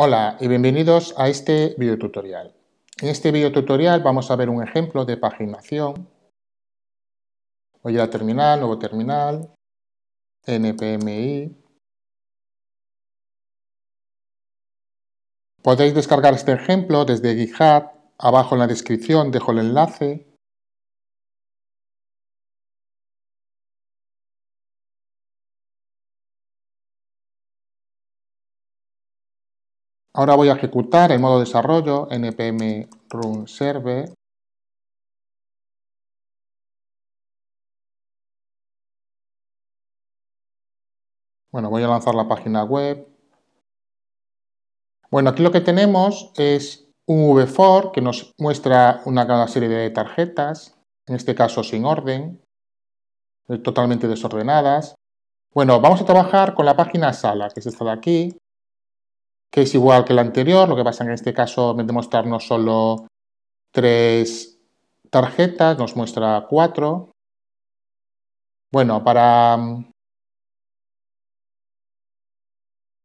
Hola y bienvenidos a este videotutorial. En este videotutorial vamos a ver un ejemplo de paginación. Voy a terminal, nuevo terminal, npmi. Podéis descargar este ejemplo desde GitHub. Abajo en la descripción dejo el enlace Ahora voy a ejecutar el modo desarrollo npm run server Bueno, voy a lanzar la página web. Bueno, aquí lo que tenemos es un v4 que nos muestra una serie de tarjetas, en este caso sin orden, totalmente desordenadas. Bueno, vamos a trabajar con la página sala, que es esta de aquí que es igual que el anterior, lo que pasa que en este caso en vez de mostrarnos solo tres tarjetas, nos muestra cuatro. Bueno, para...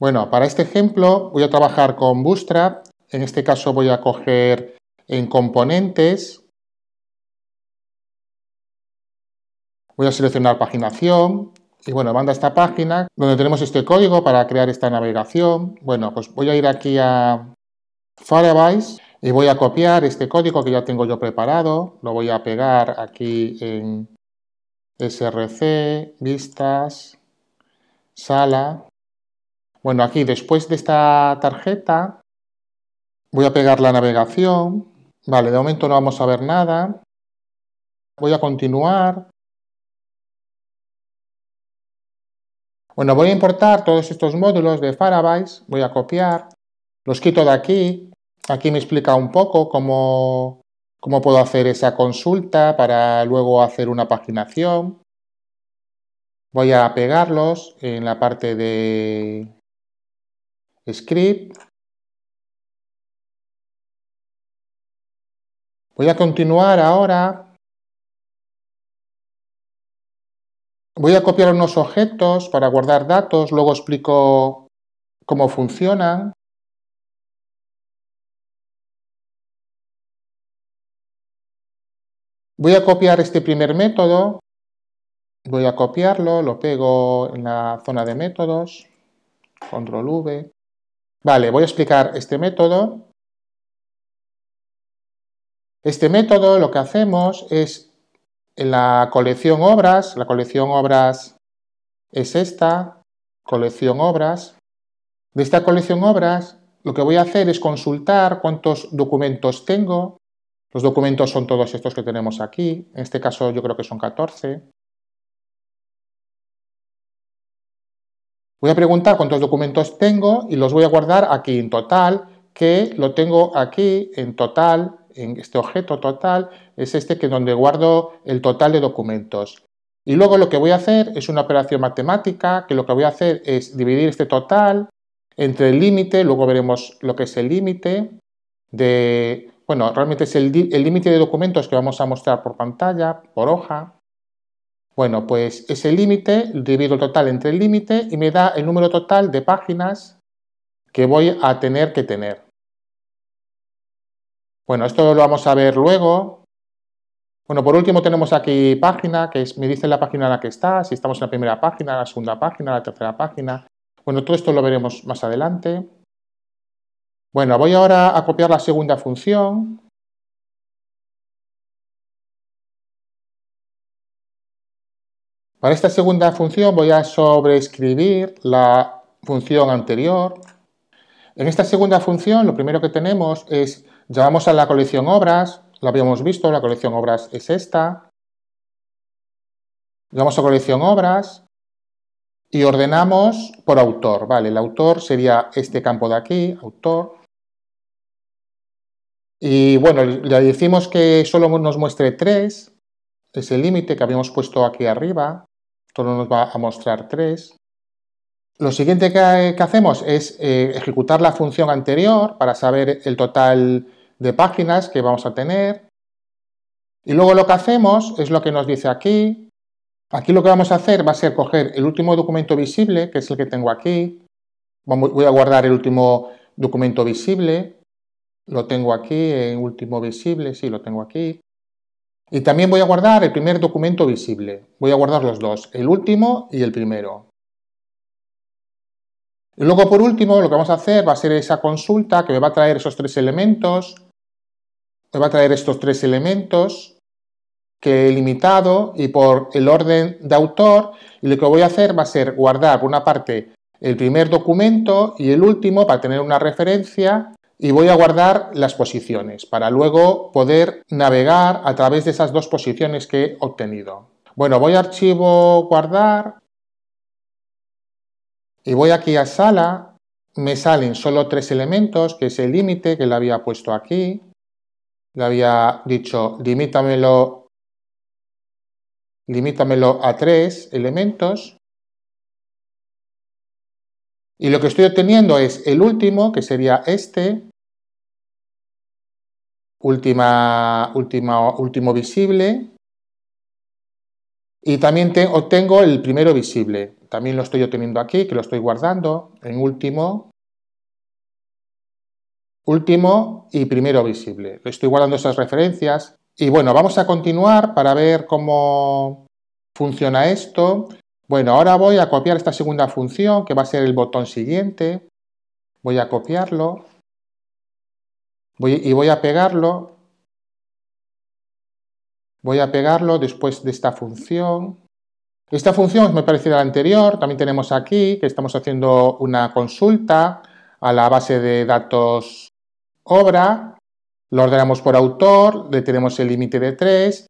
Bueno, para este ejemplo voy a trabajar con Bootstrap. En este caso voy a coger en componentes. Voy a seleccionar paginación y bueno, manda esta página donde tenemos este código para crear esta navegación. Bueno, pues voy a ir aquí a Firebase y voy a copiar este código que ya tengo yo preparado. Lo voy a pegar aquí en src, vistas, sala. Bueno, aquí después de esta tarjeta voy a pegar la navegación. Vale, de momento no vamos a ver nada. Voy a continuar. Bueno, voy a importar todos estos módulos de Farabise, voy a copiar, los quito de aquí, aquí me explica un poco cómo, cómo puedo hacer esa consulta para luego hacer una paginación. Voy a pegarlos en la parte de script. Voy a continuar ahora Voy a copiar unos objetos para guardar datos, luego explico cómo funcionan. Voy a copiar este primer método, voy a copiarlo, lo pego en la zona de métodos, control V. Vale, voy a explicar este método. Este método lo que hacemos es en la colección obras, la colección obras es esta, colección obras. De esta colección obras, lo que voy a hacer es consultar cuántos documentos tengo. Los documentos son todos estos que tenemos aquí. En este caso yo creo que son 14. Voy a preguntar cuántos documentos tengo y los voy a guardar aquí en total, que lo tengo aquí en total en este objeto total es este que donde guardo el total de documentos. Y luego lo que voy a hacer es una operación matemática, que lo que voy a hacer es dividir este total entre el límite, luego veremos lo que es el límite, de, bueno, realmente es el límite de documentos que vamos a mostrar por pantalla, por hoja. Bueno, pues ese límite, divido el total entre el límite y me da el número total de páginas que voy a tener que tener. Bueno, esto lo vamos a ver luego. Bueno, por último tenemos aquí página, que es, me dice la página en la que está, si estamos en la primera página, la segunda página, la tercera página. Bueno, todo esto lo veremos más adelante. Bueno, voy ahora a copiar la segunda función. Para esta segunda función voy a sobreescribir la función anterior. En esta segunda función lo primero que tenemos es llevamos a la colección obras, lo habíamos visto, la colección obras es esta. a colección obras y ordenamos por autor, ¿vale? El autor sería este campo de aquí, autor. Y bueno, le decimos que solo nos muestre 3, es el límite que habíamos puesto aquí arriba, solo nos va a mostrar 3. Lo siguiente que, hacemos es eh, ejecutar la función anterior para saber el total de páginas que vamos a tener. Y luego lo que hacemos es lo que nos dice aquí. Aquí lo que vamos a hacer va a ser coger el último documento visible, que es el que tengo aquí. Voy a guardar el último documento visible. Lo tengo aquí, en último visible, sí, lo tengo aquí. Y también voy a guardar el primer documento visible. Voy a guardar los dos, el último y el primero. Y luego, por último, lo que vamos a hacer va a ser esa consulta que me va a traer esos tres elementos va a traer estos tres elementos que he limitado y por el orden de autor. Y lo que voy a hacer va a ser guardar por una parte el primer documento y el último para tener una referencia y voy a guardar las posiciones para luego poder navegar a través de esas dos posiciones que he obtenido. Bueno, voy a archivo guardar y voy aquí a sala, me salen solo tres elementos, que es el límite que le había puesto aquí, le había dicho limítamelo, limítamelo a tres elementos. Y lo que estoy obteniendo es el último, que sería este, última, último visible, y también te, obtengo el primero visible. También lo estoy obteniendo aquí, que lo estoy guardando en último último y primero visible. Estoy guardando esas referencias. Y bueno, vamos a continuar para ver cómo funciona esto. Bueno, ahora voy a copiar esta segunda función, que va a ser el botón siguiente. Voy a copiarlo. y voy a pegarlo. Voy a pegarlo después de esta función. Esta función es muy a la anterior. También tenemos aquí que estamos haciendo una consulta a la base de datos obra, lo ordenamos por autor, le tenemos el límite de 3,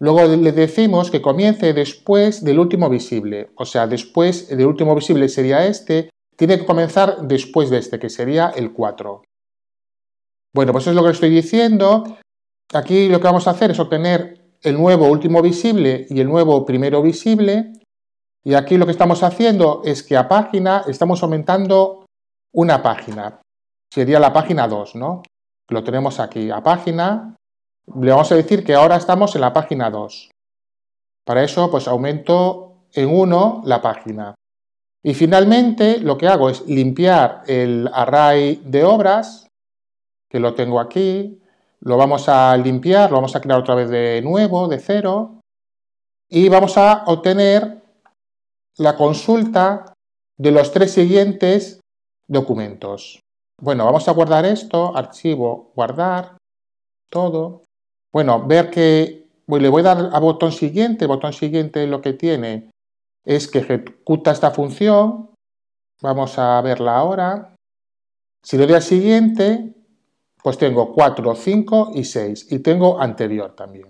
luego le decimos que comience después del último visible, o sea, después del último visible sería este, tiene que comenzar después de este, que sería el 4. Bueno, pues eso es lo que estoy diciendo. Aquí lo que vamos a hacer es obtener el nuevo último visible y el nuevo primero visible. Y aquí lo que estamos haciendo es que a página estamos aumentando una página sería la página 2, ¿no? Lo tenemos aquí, a página, le vamos a decir que ahora estamos en la página 2. Para eso, pues aumento en 1 la página. Y finalmente, lo que hago es limpiar el array de obras, que lo tengo aquí, lo vamos a limpiar, lo vamos a crear otra vez de nuevo, de cero, y vamos a obtener la consulta de los tres siguientes documentos. Bueno, vamos a guardar esto, archivo, guardar, todo. Bueno, ver que le voy a dar al botón siguiente, botón siguiente lo que tiene es que ejecuta esta función, vamos a verla ahora. Si le doy al siguiente, pues tengo 4, 5 y 6, y tengo anterior también.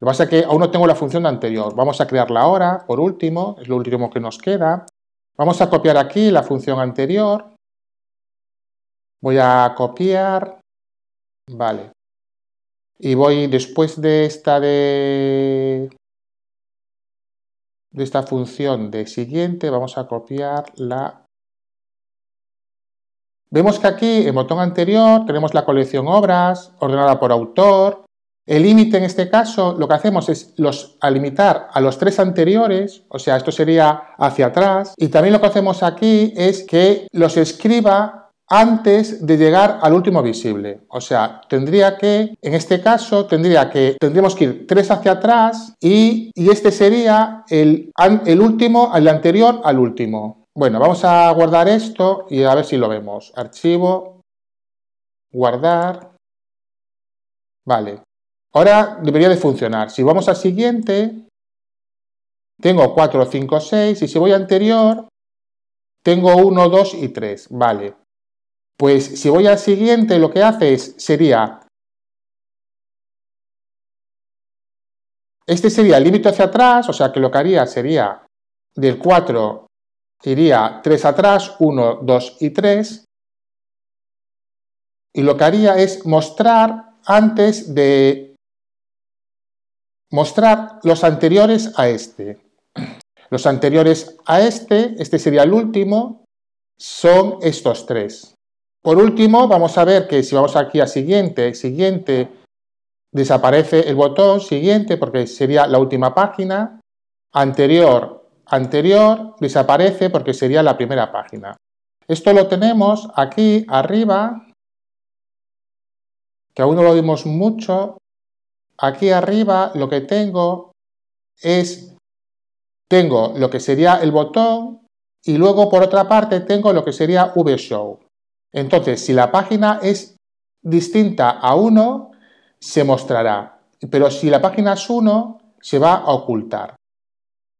Lo que pasa es que aún no tengo la función anterior, vamos a crearla ahora, por último, es lo último que nos queda. Vamos a copiar aquí la función anterior, Voy a copiar. Vale. Y voy después de esta de, esta función de siguiente, vamos a copiar la... Vemos que aquí, en botón anterior, tenemos la colección obras, ordenada por autor. El límite en este caso, lo que hacemos es los, a limitar a los tres anteriores, o sea, esto sería hacia atrás. Y también lo que hacemos aquí es que los escriba antes de llegar al último visible. O sea, tendría que, en este caso, tendría que, tendríamos que ir tres hacia atrás y, y este sería el, el último, el anterior al último. Bueno, vamos a guardar esto y a ver si lo vemos. Archivo, guardar. Vale. Ahora debería de funcionar. Si vamos al siguiente, tengo 4, 5, 6 y si voy al anterior, tengo 1, 2 y 3. Vale. Pues si voy al siguiente, lo que hace es, sería... Este sería el límite hacia atrás, o sea que lo que haría sería del 4 iría 3 atrás, 1, 2 y 3. Y lo que haría es mostrar antes de mostrar los anteriores a este. Los anteriores a este, este sería el último, son estos tres. Por último, vamos a ver que si vamos aquí a siguiente, siguiente, desaparece el botón siguiente porque sería la última página, anterior, anterior, desaparece porque sería la primera página. Esto lo tenemos aquí arriba, que aún no lo vimos mucho. Aquí arriba lo que tengo es, tengo lo que sería el botón y luego por otra parte tengo lo que sería VShow. Entonces, si la página es distinta a 1, se mostrará, pero si la página es 1, se va a ocultar.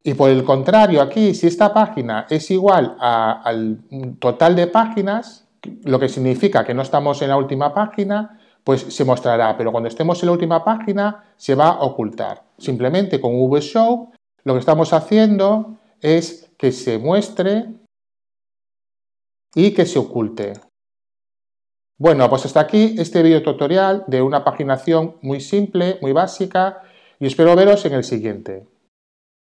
Y por el contrario, aquí, si esta página es igual al total de páginas, lo que significa que no estamos en la última página, pues se mostrará, pero cuando estemos en la última página, se va a ocultar. Simplemente con VShow lo que estamos haciendo es que se muestre y que se oculte. Bueno, pues hasta aquí este video tutorial de una paginación muy simple, muy básica y espero veros en el siguiente.